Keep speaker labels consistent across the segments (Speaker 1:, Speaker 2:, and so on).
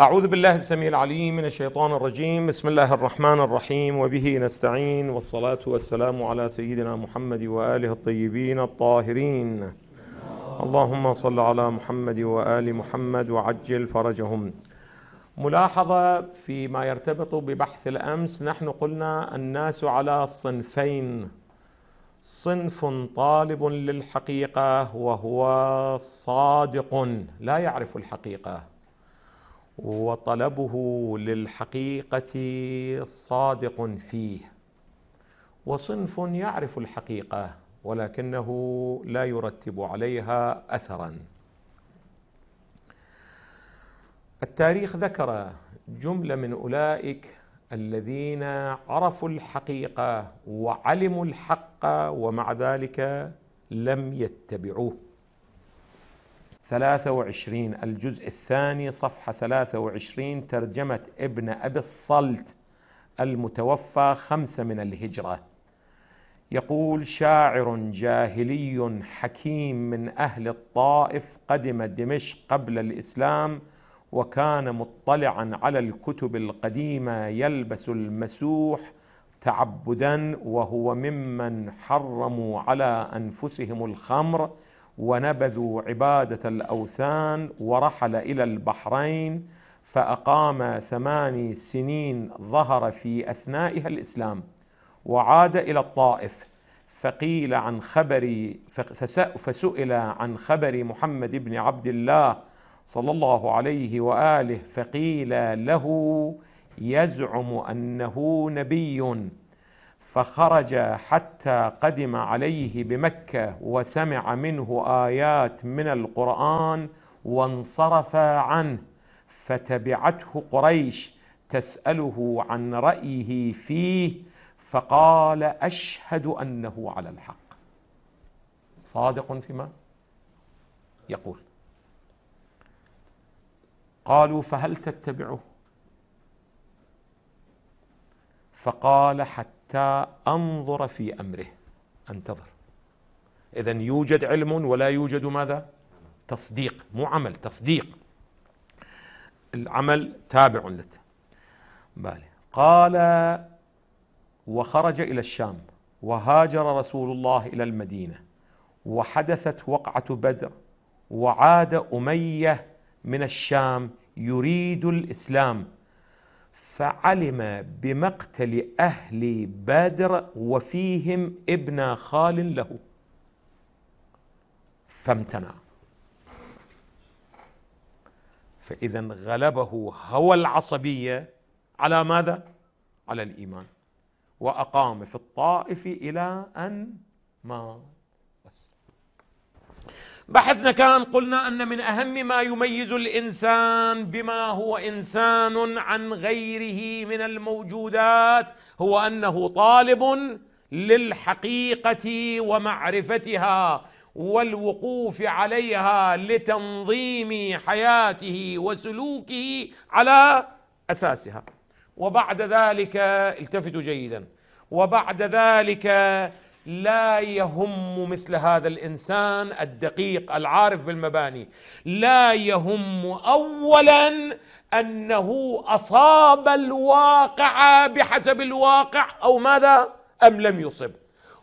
Speaker 1: أعوذ بالله السميع العليم من الشيطان الرجيم بسم الله الرحمن الرحيم وبه نستعين والصلاة والسلام على سيدنا محمد وآله الطيبين الطاهرين اللهم صل على محمد وآل محمد وعجل فرجهم ملاحظة فيما يرتبط ببحث الأمس نحن قلنا الناس على صنفين صنف طالب للحقيقة وهو صادق لا يعرف الحقيقة وطلبه للحقيقه صادق فيه وصنف يعرف الحقيقه ولكنه لا يرتب عليها اثرا التاريخ ذكر جمله من اولئك الذين عرفوا الحقيقه وعلموا الحق ومع ذلك لم يتبعوه 23 الجزء الثاني صفحة 23 ترجمة ابن أبي الصلت المتوفى خمسة من الهجرة يقول شاعر جاهلي حكيم من أهل الطائف قدم دمشق قبل الإسلام وكان مطلعا على الكتب القديمة يلبس المسوح تعبدا وهو ممن حرموا على أنفسهم الخمر ونبذوا عباده الاوثان ورحل الى البحرين فاقام ثماني سنين ظهر في اثنائها الاسلام وعاد الى الطائف فقيل عن خبر فسئل عن خبر محمد بن عبد الله صلى الله عليه واله فقيل له يزعم انه نبي فخرج حتى قدم عليه بمكه وسمع منه ايات من القران وانصرف عنه فتبعته قريش تساله عن رايه فيه فقال اشهد انه على الحق صادق فيما يقول قالوا فهل تتبعه فقال حتى حتى انظر في امره انتظر اذا يوجد علم ولا يوجد ماذا تصديق مو عمل تصديق العمل تابع لت بالي قال وخرج الى الشام وهاجر رسول الله الى المدينه وحدثت وقعه بدر وعاد اميه من الشام يريد الاسلام فعلم بمقتل أهل بادر وفيهم ابن خال له فامتنع فإذا غلبه هوى العصبية على ماذا؟ على الإيمان وأقام في الطائف إلى أن مات بحثنا كان قلنا أن من أهم ما يميز الإنسان بما هو إنسان عن غيره من الموجودات هو أنه طالب للحقيقة ومعرفتها والوقوف عليها لتنظيم حياته وسلوكه على أساسها وبعد ذلك التفتوا جيدا وبعد ذلك لا يهم مثل هذا الانسان الدقيق العارف بالمباني لا يهم اولا انه اصاب الواقع بحسب الواقع او ماذا ام لم يصب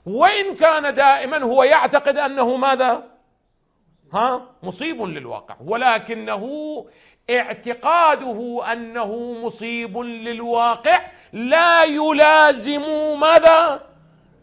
Speaker 1: وان كان دائما هو يعتقد انه ماذا ها مصيب للواقع ولكنه اعتقاده انه مصيب للواقع لا يلازم ماذا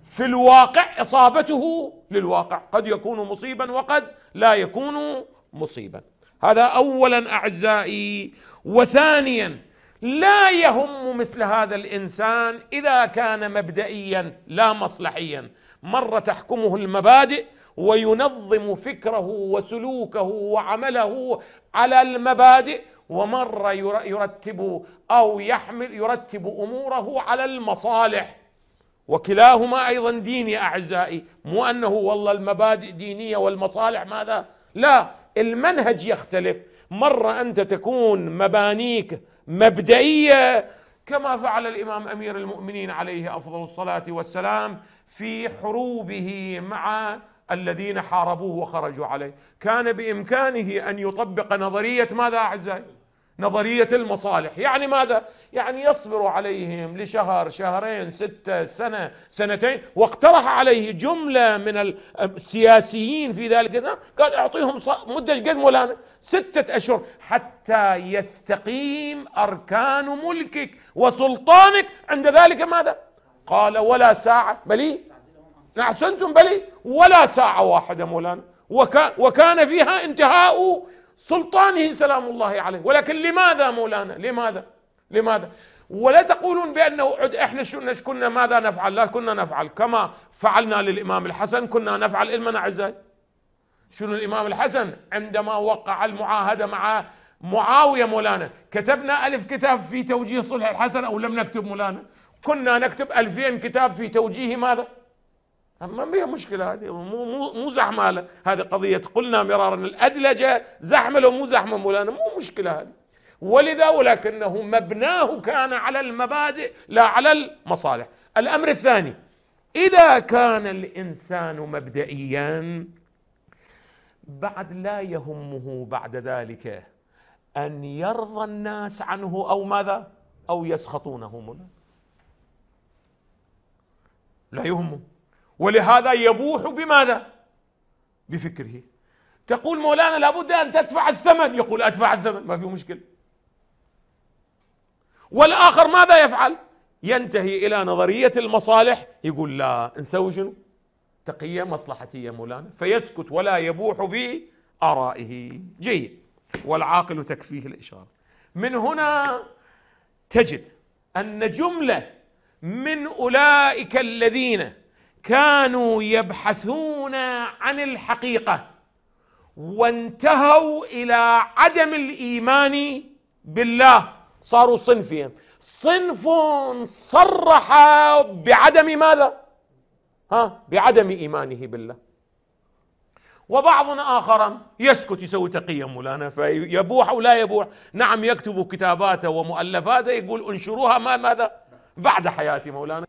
Speaker 1: في الواقع اصابته للواقع قد يكون مصيبا وقد لا يكون مصيبا هذا اولا اعزائي وثانيا لا يهم مثل هذا الانسان اذا كان مبدئيا لا مصلحيا مره تحكمه المبادئ وينظم فكره وسلوكه وعمله على المبادئ ومره يرتب او يحمل يرتب اموره على المصالح وكلاهما أيضا ديني أعزائي مو أنه والله المبادئ دينية والمصالح ماذا لا المنهج يختلف مرة أنت تكون مبانيك مبدئية كما فعل الامام امير المؤمنين عليه افضل الصلاه والسلام في حروبه مع الذين حاربوه وخرجوا عليه، كان بامكانه ان يطبق نظريه ماذا اعزائي؟ نظرية المصالح يعني ماذا؟ يعني يصبر عليهم لشهر شهرين ستة سنة سنتين واقترح عليه جملة من السياسيين في ذلك قال اعطيهم مدة قد مولانا ستة أشهر حتى يستقيم أركان ملكك وسلطانك عند ذلك ماذا؟ قال ولا ساعة بلي أحسنتم بلي ولا ساعة واحدة مولانا وكان فيها انتهاء سلطانه سلام الله عليه ولكن لماذا مولانا لماذا لماذا ولا تقولون بأنه إحنا شو كنا ماذا نفعل لا كنا نفعل كما فعلنا للإمام الحسن كنا نفعل المنع أعزائي شنو الإمام الحسن عندما وقع المعاهدة مع معاوية مولانا كتبنا ألف كتاب في توجيه صلح الحسن أو لم نكتب مولانا كنا نكتب ألفين كتاب في توجيه ماذا ما بها مشكله هذه مو مو مو زحمه هذه قضيه قلنا مرارا الادلجه زحمه لو مو زحمه مولانا مو مشكله هذه ولذا ولكنه مبناه كان على المبادئ لا على المصالح الامر الثاني اذا كان الانسان مبدئيا بعد لا يهمه بعد ذلك ان يرضى الناس عنه او ماذا او يسخطونه منه لا يهمه ولهذا يبوح بماذا بفكره تقول مولانا لابد أن تدفع الثمن يقول أدفع الثمن ما في مشكلة والآخر ماذا يفعل ينتهي إلى نظرية المصالح يقول لا نسوي شنو تقية مصلحتية مولانا فيسكت ولا يبوح بآرائه جيد والعاقل تكفيه الإشارة من هنا تجد أن جملة من أولئك الذين كانوا يبحثون عن الحقيقه وانتهوا الى عدم الايمان بالله صاروا صنفين صنف صرح بعدم ماذا ها بعدم ايمانه بالله وبعض اخر يسكت يسوي تقيم مولانا فيبوح ولا يبوح نعم يكتب كتاباته ومؤلفاته يقول انشروها ما ماذا بعد حياتي مولانا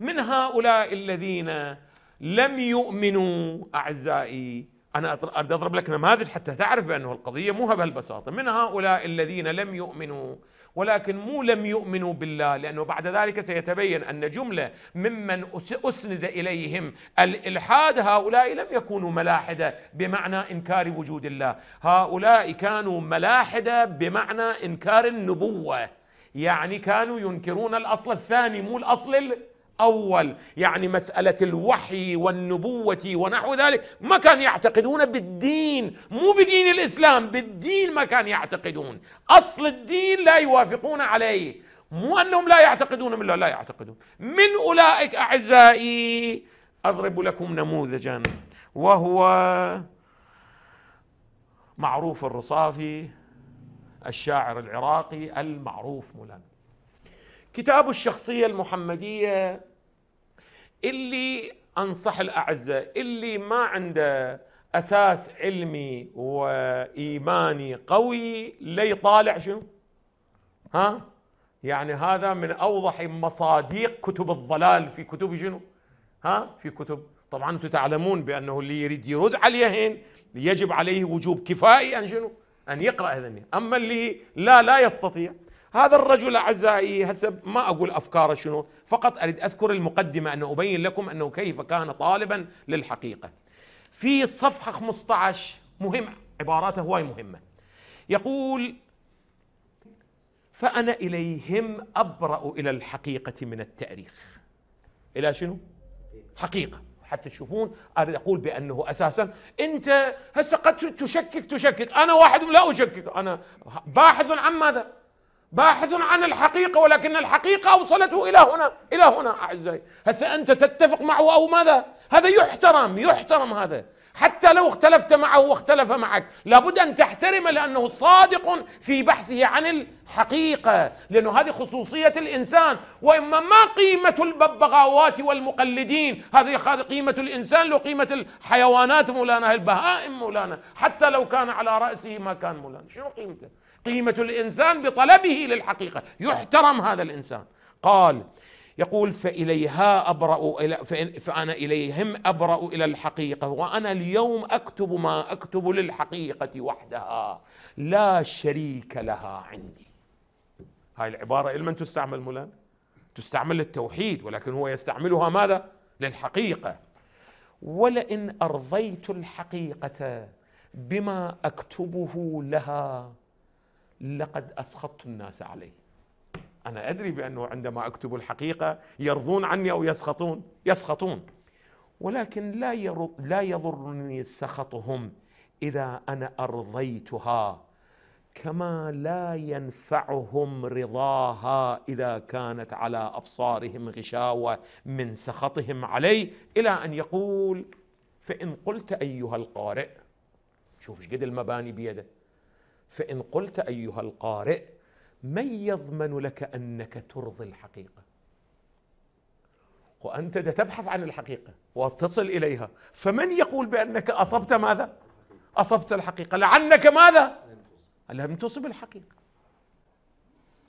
Speaker 1: من هؤلاء الذين لم يؤمنوا اعزائي انا اريد اضرب لك نماذج حتى تعرف بانه القضيه مو بهالبساطه من هؤلاء الذين لم يؤمنوا ولكن مو لم يؤمنوا بالله لانه بعد ذلك سيتبين ان جمله ممن اسند اليهم الالحاد هؤلاء لم يكونوا ملاحده بمعنى انكار وجود الله، هؤلاء كانوا ملاحده بمعنى انكار النبوه، يعني كانوا ينكرون الاصل الثاني مو الاصل اول يعني مساله الوحي والنبوه ونحو ذلك ما كان يعتقدون بالدين مو بدين الاسلام بالدين ما كان يعتقدون اصل الدين لا يوافقون عليه مو انهم لا يعتقدون من لا يعتقدون من اولئك اعزائي اضرب لكم نموذجا وهو معروف الرصافي الشاعر العراقي المعروف مولانا كتاب الشخصية المحمدية اللي انصح الاعزاء اللي ما عنده اساس علمي وايماني قوي لا يطالع شنو؟ ها؟ يعني هذا من اوضح مصادق كتب الضلال في كتب شنو؟ ها؟ في كتب طبعا انتم تعلمون بانه اللي يريد يرد عليهن يجب عليه وجوب كفائي ان شنو؟ ان يقرا هذني، اما اللي لا لا يستطيع هذا الرجل أعزائي هسه ما أقول أفكاره شنو فقط أريد أذكر المقدمة أن أبين لكم أنه كيف كان طالبا للحقيقة في صفحة 15 مهم عباراته هواي مهمة يقول فأنا إليهم أبرأ إلى الحقيقة من التاريخ إلى شنو؟ حقيقة حتى تشوفون أريد أقول بأنه أساسا أنت هسه قد تشكك تشكك أنا واحد لا أشكك أنا باحث عن ماذا؟ باحث عن الحقيقة ولكن الحقيقة أوصلته إلى هنا إلى هنا أعزائي هسه أنت تتفق معه أو ماذا هذا يحترم يحترم هذا حتى لو اختلفت معه واختلف معك لابد أن تحترمه لأنه صادق في بحثه عن الحقيقة لأنه هذه خصوصية الإنسان وإما ما قيمة الببغاوات والمقلدين هذه قيمة الإنسان لو قيمة الحيوانات مولانا البهائم مولانا حتى لو كان على رأسه ما كان مولانا شنو قيمته قيمة الإنسان بطلبه للحقيقة يحترم هذا الإنسان قال يقول فإليها أبرأ إلى فأنا إليهم أبرأ إلى الحقيقة وأنا اليوم أكتب ما أكتب للحقيقة وحدها لا شريك لها عندي هاي العبارة لمن تستعمل مولانا تستعمل للتوحيد ولكن هو يستعملها ماذا للحقيقة ولئن أرضيت الحقيقة بما أكتبه لها لقد اسخطت الناس علي انا ادري بانه عندما اكتب الحقيقه يرضون عني او يسخطون يسخطون ولكن لا ير... لا يضرني سخطهم اذا انا ارضيتها كما لا ينفعهم رضاها اذا كانت على ابصارهم غشاوه من سخطهم علي الى ان يقول فان قلت ايها القارئ شوف ايش قد المباني بيده فإن قلت أيها القارئ من يضمن لك أنك ترضي الحقيقة وأنت تبحث عن الحقيقة وتصل إليها فمن يقول بأنك أصبت ماذا أصبت الحقيقة لعنك ماذا لم تصب الحقيقة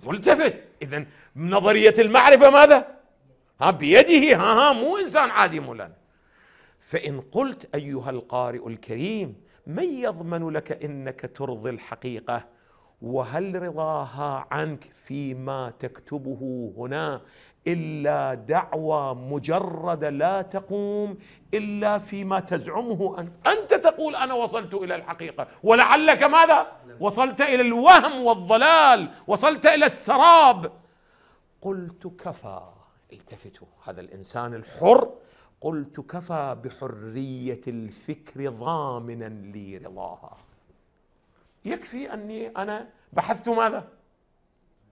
Speaker 1: ملتفت إذا نظرية المعرفة ماذا ها بيده ها ها مو إنسان عادي مولانا فإن قلت أيها القارئ الكريم من يضمن لك انك ترضي الحقيقه وهل رضاها عنك فيما تكتبه هنا الا دعوى مجرده لا تقوم الا فيما تزعمه انت انت تقول انا وصلت الى الحقيقه ولعلك ماذا وصلت الى الوهم والضلال وصلت الى السراب قلت كفى التفتوا هذا الانسان الحر قلت كفى بحريه الفكر ضامنا لي رضاها يكفي اني انا بحثت ماذا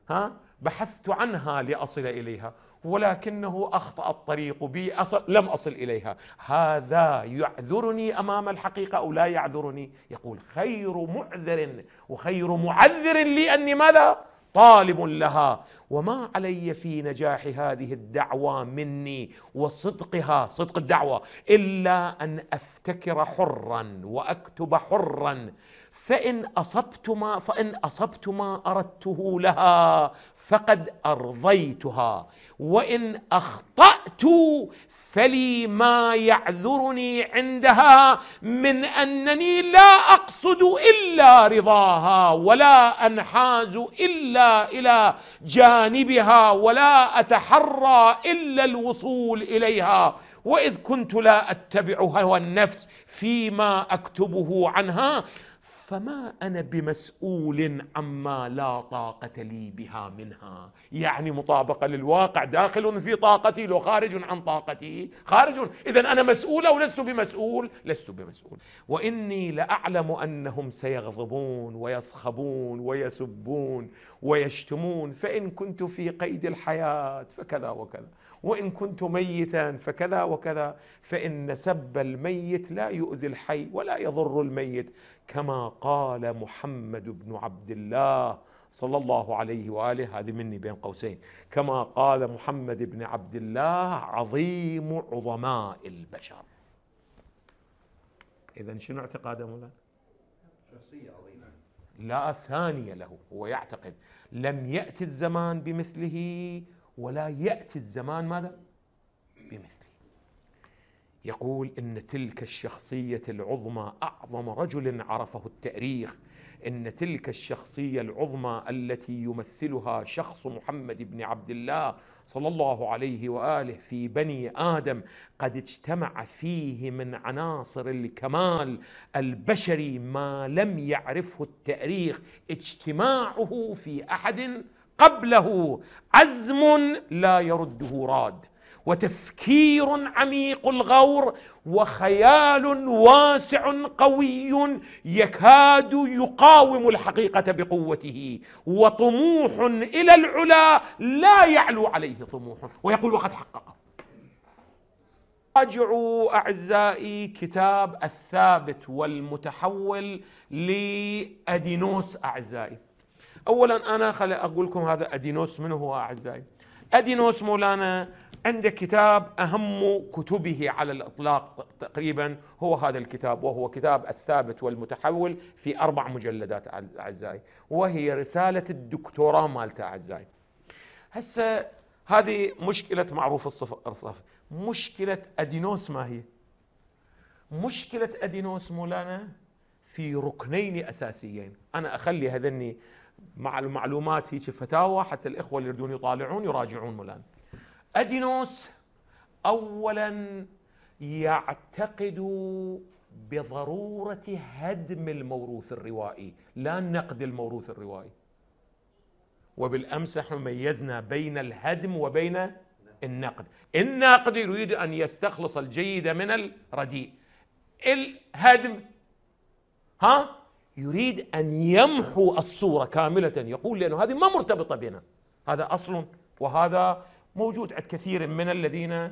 Speaker 1: ها بحثت عنها لاصل اليها ولكنه اخطا الطريق بي أصل لم اصل اليها هذا يعذرني امام الحقيقه او لا يعذرني يقول خير معذر وخير معذر لي اني ماذا طالب لها وما علي في نجاح هذه الدعوه مني وصدقها صدق الدعوه الا ان افتكر حرا واكتب حرا فإن أصبتما فإن أصبتما أردته لها فقد أرضيتها وإن أخطأت فلي ما يعذرني عندها من أنني لا أقصد إلا رضاها ولا أنحاز إلا إلى جانبها ولا أتحرى إلا الوصول إليها وإذ كنت لا أتبع هوى النفس فيما أكتبه عنها فما انا بمسؤول عما لا طاقه لي بها منها يعني مطابقه للواقع داخل في طاقتي لو خارج عن طاقتي خارج اذا انا مسؤول او لست بمسؤول لست بمسؤول واني لاعلم انهم سيغضبون ويصخبون ويسبون ويشتمون فان كنت في قيد الحياه فكذا وكذا وإن كنت ميتا فكذا وكذا فإن سب الميت لا يؤذي الحي ولا يضر الميت كما قال محمد بن عبد الله صلى الله عليه واله هذه مني بين قوسين كما قال محمد بن عبد الله عظيم عظماء البشر اذا شنو اعتقاده مولانا؟ شخصيه عظيمه لا ثانيه له هو يعتقد لم ياتي الزمان بمثله ولا يأتي الزمان ماذا بمثله يقول إن تلك الشخصية العظمى أعظم رجل عرفه التاريخ إن تلك الشخصية العظمى التي يمثلها شخص محمد بن عبد الله صلى الله عليه وآله في بني آدم قد اجتمع فيه من عناصر الكمال البشري ما لم يعرفه التاريخ اجتماعه في أحد قبله عزم لا يرده راد وتفكير عميق الغور وخيال واسع قوي يكاد يقاوم الحقيقه بقوته وطموح الى العلا لا يعلو عليه طموح ويقول وقد حققه راجعوا اعزائي كتاب الثابت والمتحول لادينوس اعزائي اولا انا خلي اقول لكم هذا ادينوس من هو اعزائي ادينوس مولانا عنده كتاب اهم كتبه على الاطلاق تقريبا هو هذا الكتاب وهو كتاب الثابت والمتحول في اربع مجلدات اعزائي وهي رساله الدكتوراه مالته اعزائي هسه هذه مشكله معروف الصف مشكله ادينوس ما هي مشكله ادينوس مولانا في ركنين اساسيين انا اخلي هذني مع المعلومات هيك فتاوى حتى الاخوه اللي يريدون يطالعون يراجعون مولانا. ادينوس اولا يعتقد بضروره هدم الموروث الروائي لا نقد الموروث الروائي وبالامس احنا ميزنا بين الهدم وبين النقد الناقد يريد ان يستخلص الجيد من الرديء الهدم ها يريد أن يمحو الصورة كاملة يقول لأنه هذه ما مرتبطة بنا هذا أصل وهذا موجود عند كثير من الذين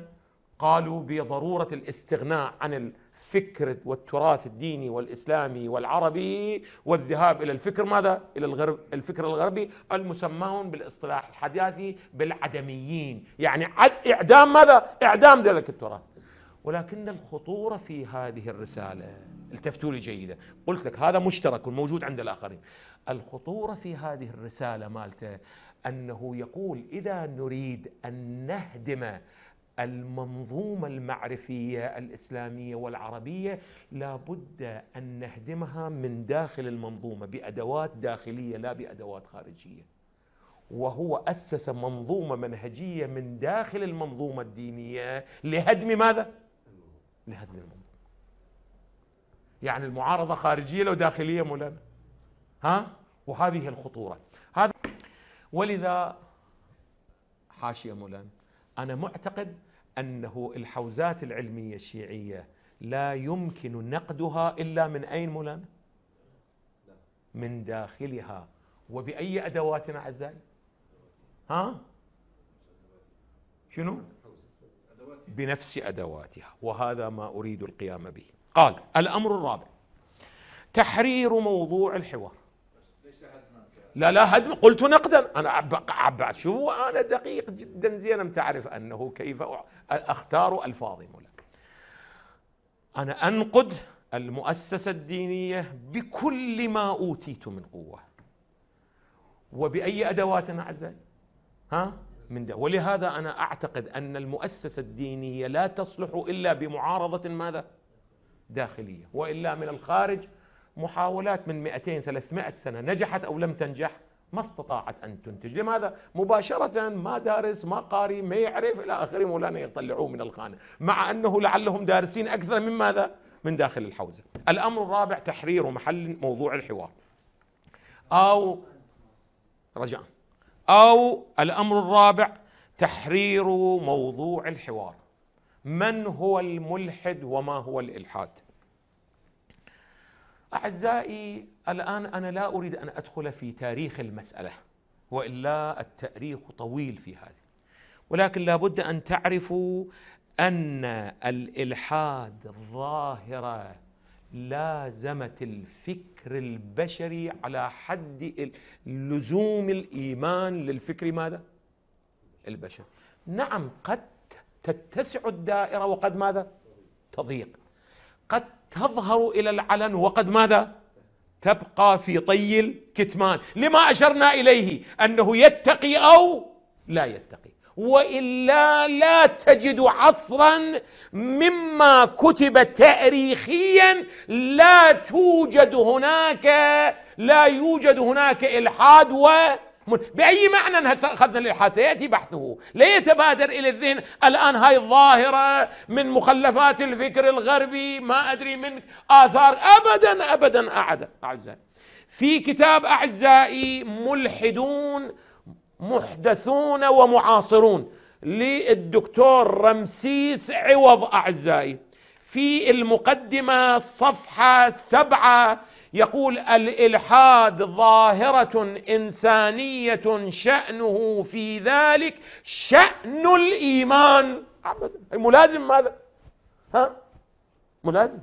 Speaker 1: قالوا بضرورة الاستغناء عن الفكر والتراث الديني والإسلامي والعربي والذهاب إلى الفكر ماذا؟ إلى الغرب الفكر الغربي المسمون بالاصطلاح الحداثي بالعدميين يعني عد إعدام ماذا؟ إعدام ذلك التراث ولكن الخطورة في هذه الرسالة التفتوا لي جيدا قلت لك هذا مشترك وموجود عند الآخرين الخطورة في هذه الرسالة مالته أنه يقول إذا نريد أن نهدم المنظومة المعرفية الإسلامية والعربية لابد أن نهدمها من داخل المنظومة بأدوات داخلية لا بأدوات خارجية وهو أسس منظومة منهجية من داخل المنظومة الدينية لهدم ماذا؟ لهدم المنظومة يعني المعارضة خارجية لو داخلية مولانا ها وهذه الخطورة هذا ولذا حاشية مولانا أنا معتقد أنه الحوزات العلمية الشيعية لا يمكن نقدها إلا من أين مولانا من داخلها وبأي أدوات أعزائي ها شنو بنفس أدواتها وهذا ما أريد القيام به قال الأمر الرابع تحرير موضوع الحوار لا لا هدم قلت نقدا انا عب شوفوا انا دقيق جدا زين تعرف انه كيف اختار الفاظي لك انا انقد المؤسسه الدينيه بكل ما اوتيت من قوه وباي ادوات اعزل ها من ده ولهذا انا اعتقد ان المؤسسه الدينيه لا تصلح الا بمعارضه ماذا داخلية وإلا من الخارج محاولات من 200 300 سنة نجحت أو لم تنجح ما استطاعت أن تنتج لماذا؟ مباشرة ما دارس ما قاري ما يعرف إلى آخره مولانا يطلعوه من الخانة مع أنه لعلهم دارسين أكثر من ماذا؟ من داخل الحوزة الأمر الرابع تحرير محل موضوع الحوار أو رجاء أو الأمر الرابع تحرير موضوع الحوار من هو الملحد وما هو الالحاد اعزائي الان انا لا اريد ان ادخل في تاريخ المساله والا التاريخ طويل في هذه ولكن لابد ان تعرفوا ان الالحاد ظاهره لازمت الفكر البشري على حد لزوم الايمان للفكر ماذا؟ البشر نعم قد تتسع الدائرة وقد ماذا تضيق قد تظهر إلى العلن وقد ماذا تبقى في طي الكتمان لما أشرنا إليه أنه يتقي أو لا يتقي والا لا تجد عصرا مما كتب تاريخيا لا توجد هناك لا يوجد هناك الحاد و بأي معنى أخذنا الإلحاد سيأتي بحثه لا يتبادر إلى الذهن الآن هاي الظاهرة من مخلفات الفكر الغربي ما أدري من آثار أبدا أبدا أعزائي في كتاب أعزائي ملحدون محدثون ومعاصرون للدكتور رمسيس عوض أعزائي في المقدمة صفحة سبعة يقول الإلحاد ظاهرة إنسانية شأنه في ذلك شأن الإيمان أبدا ملازم ماذا؟ ها؟ ملازم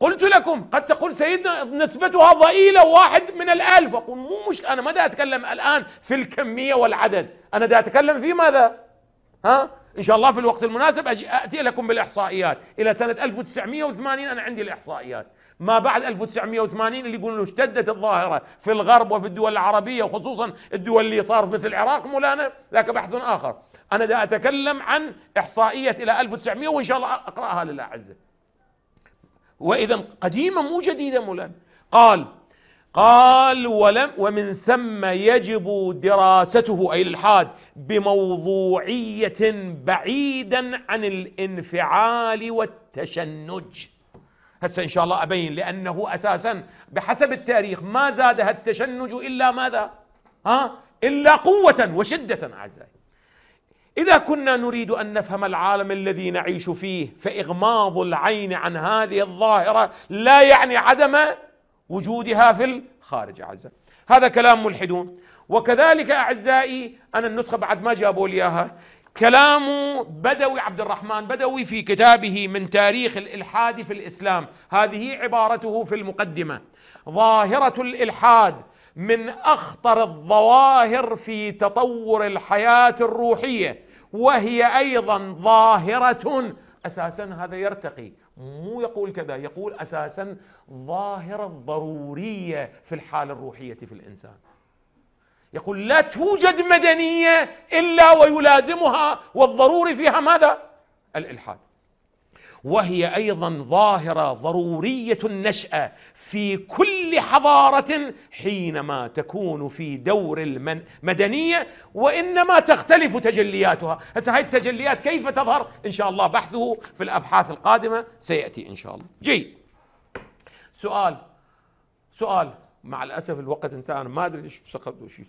Speaker 1: قلت لكم قد تقول سيدنا نسبتها ضئيلة واحد من الألف أقول مو مش أنا ما دا أتكلم الآن في الكمية والعدد أنا دا أتكلم في ماذا؟ ها؟ ان شاء الله في الوقت المناسب أجي اتي لكم بالاحصائيات الى سنه 1980 انا عندي الاحصائيات ما بعد 1980 اللي يقولون اشتدت الظاهره في الغرب وفي الدول العربيه وخصوصا الدول اللي صارت مثل العراق مولانا ذاك بحث اخر انا دا اتكلم عن احصائيه الى 1900 وان شاء الله اقراها للاعزه واذا قديمه مو جديده مولانا قال قال ولم ومن ثم يجب دراسته أي الحاد بموضوعية بعيدا عن الانفعال والتشنج هسه إن شاء الله أبين لأنه أساسا بحسب التاريخ ما زادها التشنج إلا ماذا ها إلا قوة وشدة أعزائي إذا كنا نريد أن نفهم العالم الذي نعيش فيه فإغماض العين عن هذه الظاهرة لا يعني عدم وجودها في الخارج أعزائي هذا كلام ملحدون وكذلك أعزائي أنا النسخة بعد ما جابوا لي إياها كلام بدوي عبد الرحمن بدوي في كتابه من تاريخ الإلحاد في الإسلام هذه عبارته في المقدمة ظاهرة الإلحاد من أخطر الظواهر في تطور الحياة الروحية وهي أيضا ظاهرة أساسا هذا يرتقي مو يقول كذا يقول أساسا ظاهرة ضرورية في الحالة الروحية في الإنسان يقول لا توجد مدنية إلا ويلازمها والضروري فيها ماذا؟ الإلحاد وهي ايضا ظاهره ضروريه النشاه في كل حضاره حينما تكون في دور المدنيه وانما تختلف تجلياتها، هسه هاي التجليات كيف تظهر؟ ان شاء الله بحثه في الابحاث القادمه سياتي ان شاء الله. جيد. سؤال سؤال مع الاسف الوقت انتهى انا ما ادري ايش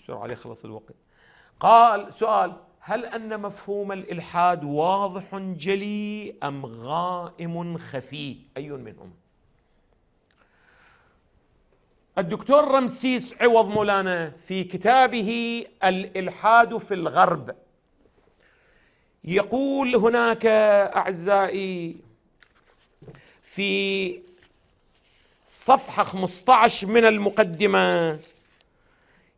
Speaker 1: صار عليه خلص الوقت. قال سؤال هل أن مفهوم الإلحاد واضح جلي أم غائم خفي أي منهم الدكتور رمسيس عوض مولانا في كتابه الإلحاد في الغرب يقول هناك أعزائي في صفحة 15 من المقدمة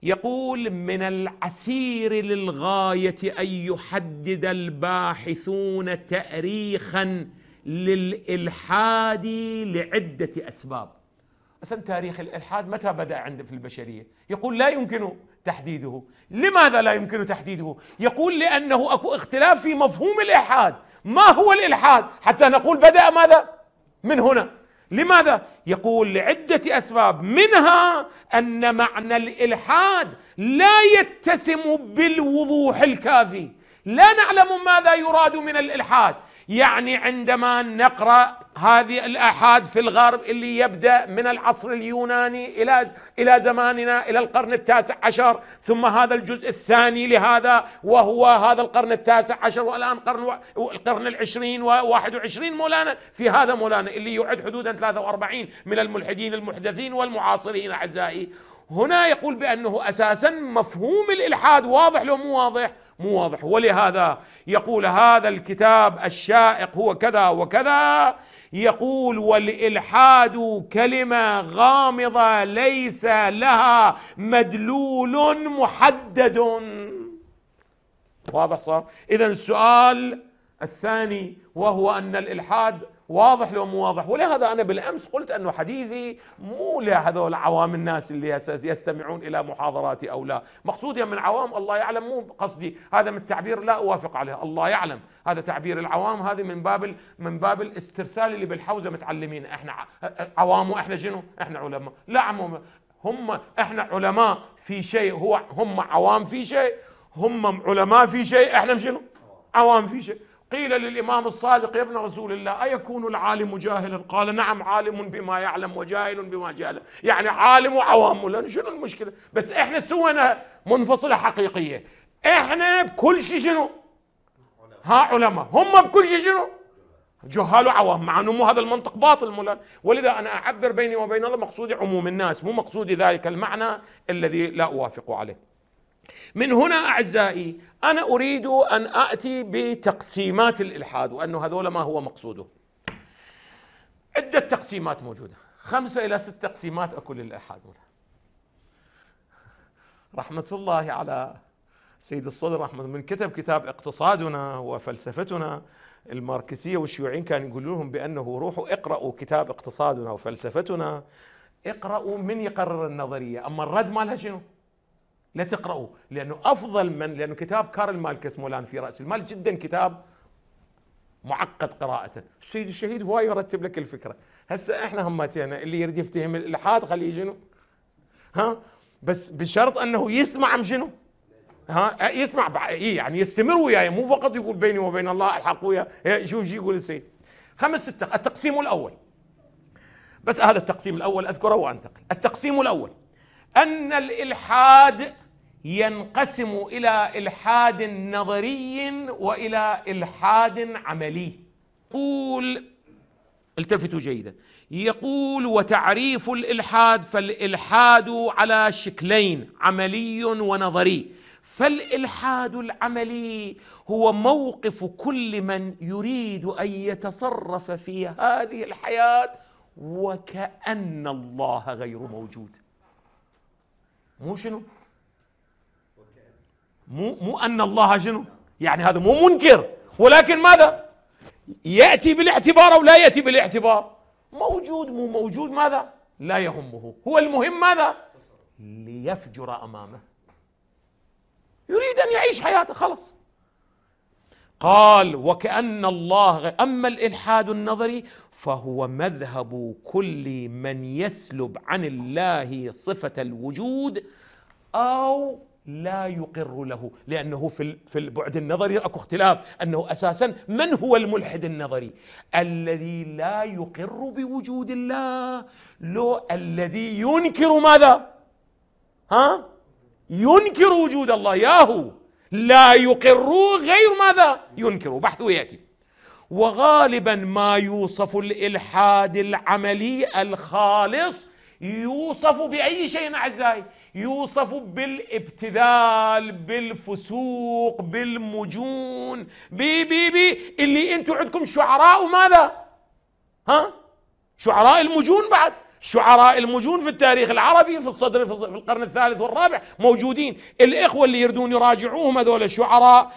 Speaker 1: يقول من العسير للغايه ان يحدد الباحثون تاريخا للالحاد لعده اسباب اصلا تاريخ الالحاد متى بدا عند في البشريه يقول لا يمكن تحديده لماذا لا يمكن تحديده يقول لانه اكو اختلاف في مفهوم الالحاد ما هو الالحاد حتى نقول بدا ماذا من هنا لماذا؟ يقول لعدة أسباب منها أن معنى الإلحاد لا يتسم بالوضوح الكافي لا نعلم ماذا يراد من الإلحاد يعني عندما نقرا هذه الآحاد في الغرب اللي يبدأ من العصر اليوناني إلى إلى زماننا إلى القرن التاسع عشر ثم هذا الجزء الثاني لهذا وهو هذا القرن التاسع عشر والآن قرن و... القرن العشرين وواحد وعشرين مولانا في هذا مولانا اللي يعد حدودا 43 من الملحدين المحدثين والمعاصرين أعزائي هنا يقول بأنه أساسا مفهوم الإلحاد واضح لو مو واضح مو واضح ولهذا يقول هذا الكتاب الشائق هو كذا وكذا يقول والإلحاد كلمة غامضة ليس لها مدلول محدد واضح صار إذا السؤال الثاني وهو أن الإلحاد واضح لو مو واضح ولهذا أنا بالأمس قلت أنه حديثي مو لهذول عوام الناس اللي يستمعون إلى محاضراتي أو لا مقصودي من عوام الله يعلم مو قصدي هذا من التعبير لا أوافق عليه الله يعلم هذا تعبير العوام هذه من باب من باب الاسترسال اللي بالحوزة متعلمين احنا عوام واحنا شنو احنا علماء لا عموما هم احنا علماء في شيء هو هم عوام في شيء هم علماء في شيء احنا شنو عوام في شيء قيل للإمام الصادق يا ابن رسول الله أيكون العالم جاهلا قال نعم عالم بما يعلم وجاهل بما جاهل يعني عالم وعوام لأن شنو المشكلة بس إحنا سوينا منفصلة حقيقية إحنا بكل شيء شنو ها علماء هم بكل شيء شنو جهال وعوام مع انه مو هذا المنطق باطل مولان ولذا انا اعبر بيني وبين الله مقصودي عموم الناس مو مقصودي ذلك المعنى الذي لا اوافق عليه من هنا أعزائي أنا أريد أن أأتي بتقسيمات الإلحاد وأنه هذول ما هو مقصوده عدة تقسيمات موجودة خمسة إلى ست تقسيمات أكل الإلحاد منها رحمة الله على سيد الصدر رحمة من كتب كتاب اقتصادنا وفلسفتنا الماركسية والشيوعيين كانوا يقول لهم بأنه روحوا اقرأوا كتاب اقتصادنا وفلسفتنا اقرأوا من يقرر النظرية أما الرد مالها شنو؟ لا تقرأوا لأنه أفضل من لأنه كتاب كارل مالكس مولان في رأس المال جدا كتاب معقد قراءته السيد الشهيد هواي يرتب لك الفكرة هسه احنا همتينا اللي يريد يفتهم الإلحاد خليه شنو ها بس بشرط أنه يسمع من شنو ها يسمع إيه يعني يستمر وياي مو فقط يقول بيني وبين الله الحق ويا شوف شو يقول السيد خمس ستة التقسيم الأول بس هذا التقسيم الأول أذكره وأنتقل التقسيم الأول أن الإلحاد ينقسم الى الحاد نظري والى الحاد عملي يقول التفتوا جيدا يقول وتعريف الالحاد فالالحاد على شكلين عملي ونظري فالالحاد العملي هو موقف كل من يريد ان يتصرف في هذه الحياه وكان الله غير موجود مو شنو مو مو ان الله شنو يعني هذا مو منكر ولكن ماذا ياتي بالاعتبار او لا ياتي بالاعتبار موجود مو موجود ماذا لا يهمه هو المهم ماذا ليفجر امامه يريد ان يعيش حياته خلص قال وكأن الله أما الإلحاد النظري فهو مذهب كل من يسلب عن الله صفة الوجود أو لا يقر له لأنه في في البعد النظري أكو اختلاف أنه أساسا من هو الملحد النظري الذي لا يقر بوجود الله لو الذي ينكر ماذا ها ينكر وجود الله ياهو لا يقر غير ماذا ينكر بحث ويأتي وغالبا ما يوصف الإلحاد العملي الخالص يوصف بأي شيء أعزائي يوصف بالابتذال بالفسوق بالمجون بي بي بي اللي أنتم عندكم شعراء وماذا ها شعراء المجون بعد شعراء المجون في التاريخ العربي في الصدر في القرن الثالث والرابع موجودين الإخوة اللي يردون يراجعوهم هذول الشعراء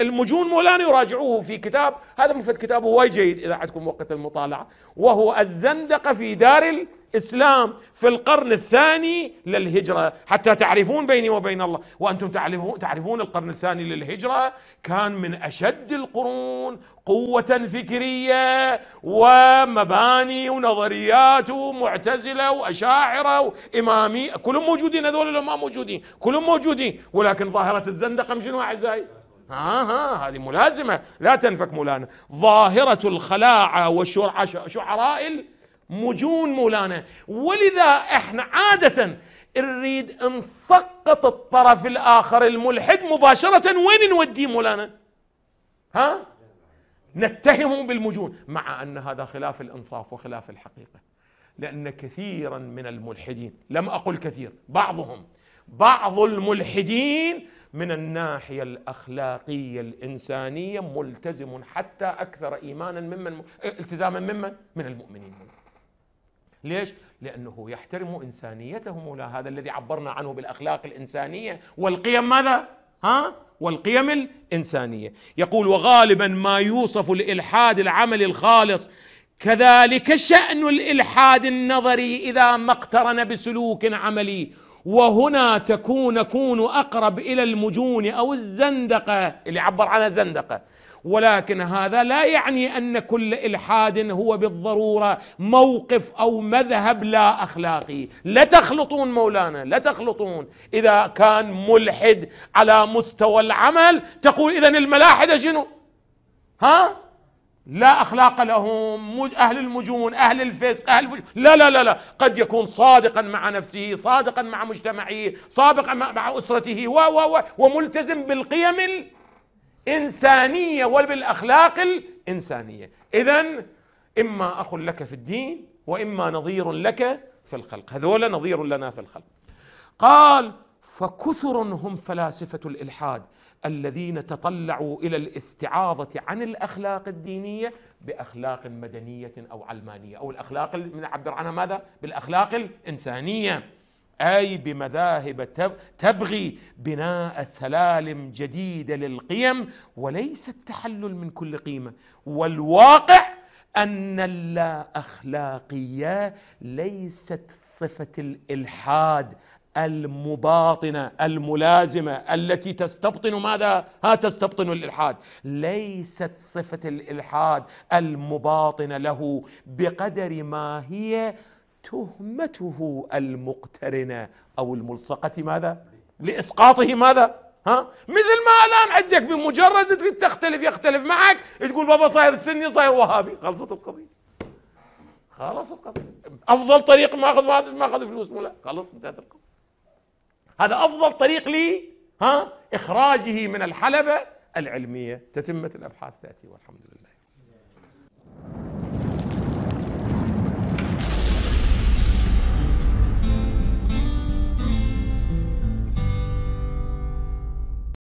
Speaker 1: المجون مولانا يراجعوه في كتاب هذا مفت كتابه وايد جيد إذا عندكم وقت المطالعة وهو الزندقة في دار إسلام في القرن الثاني للهجرة حتى تعرفون بيني وبين الله وأنتم تعرفون القرن الثاني للهجرة كان من أشد القرون قوة فكرية ومباني ونظريات ومعتزلة وأشاعرة وإمامي كلهم موجودين هذول ما موجودين كلهم موجودين ولكن ظاهرة الزندقة شنو أعزائي ها ها هذه ملازمة لا تنفك مولانا ظاهرة الخلاعة وشعراء مجون مولانا ولذا احنا عادة نريد نسقط الطرف الاخر الملحد مباشرة وين نوديه مولانا؟ ها؟ نتهمه بالمجون مع ان هذا خلاف الانصاف وخلاف الحقيقة لان كثيرا من الملحدين لم اقل كثير بعضهم بعض الملحدين من الناحية الأخلاقية الإنسانية ملتزم حتى أكثر إيمانا ممن التزاما ممن من المؤمنين ليش؟ لأنه يحترم إنسانيته مولاه هذا الذي عبرنا عنه بالأخلاق الإنسانية والقيم ماذا؟ ها؟ والقيم الإنسانية يقول وغالبا ما يوصف الإلحاد العملي الخالص كذلك شأن الإلحاد النظري إذا ما اقترن بسلوك عملي وهنا تكون أقرب إلى المجون أو الزندقة اللي عبر عنها زندقة ولكن هذا لا يعني ان كل الحاد هو بالضروره موقف او مذهب لا اخلاقي لا تخلطون مولانا لا تخلطون اذا كان ملحد على مستوى العمل تقول اذا الملاحده شنو ها لا اخلاق لهم اهل المجون اهل الفسق اهل الفجور لا لا لا لا قد يكون صادقا مع نفسه صادقا مع مجتمعه صادقا مع اسرته و و و وملتزم بالقيم الإنسانية وبالأخلاق الإنسانية إذا إما أخ لك في الدين وإما نظير لك في الخلق هذول نظير لنا في الخلق قال فكثر هم فلاسفة الإلحاد الذين تطلعوا إلى الاستعاضة عن الأخلاق الدينية بأخلاق مدنية أو علمانية أو الأخلاق اللي نعبر عنها ماذا؟ بالأخلاق الإنسانية أي بمذاهب تبغي بناء سلالم جديدة للقيم وليس التحلل من كل قيمة والواقع أن اللا أخلاقية ليست صفة الإلحاد المباطنة الملازمة التي تستبطن ماذا؟ ها تستبطن الإلحاد ليست صفة الإلحاد المباطنة له بقدر ما هي تهمته المقترنة أو الملصقة ماذا؟ لإسقاطه ماذا؟ ها؟ مثل ما الآن عندك بمجرد تريد تختلف يختلف معك تقول بابا صاير سني صاير وهابي خلصت القضية خلاص القضية أفضل طريق ما أخذ ما أخذ فلوس ملا خلاص انتهت القضية هذا أفضل طريق لي ها إخراجه من الحلبة العلمية تتمة الأبحاث تأتي والحمد لله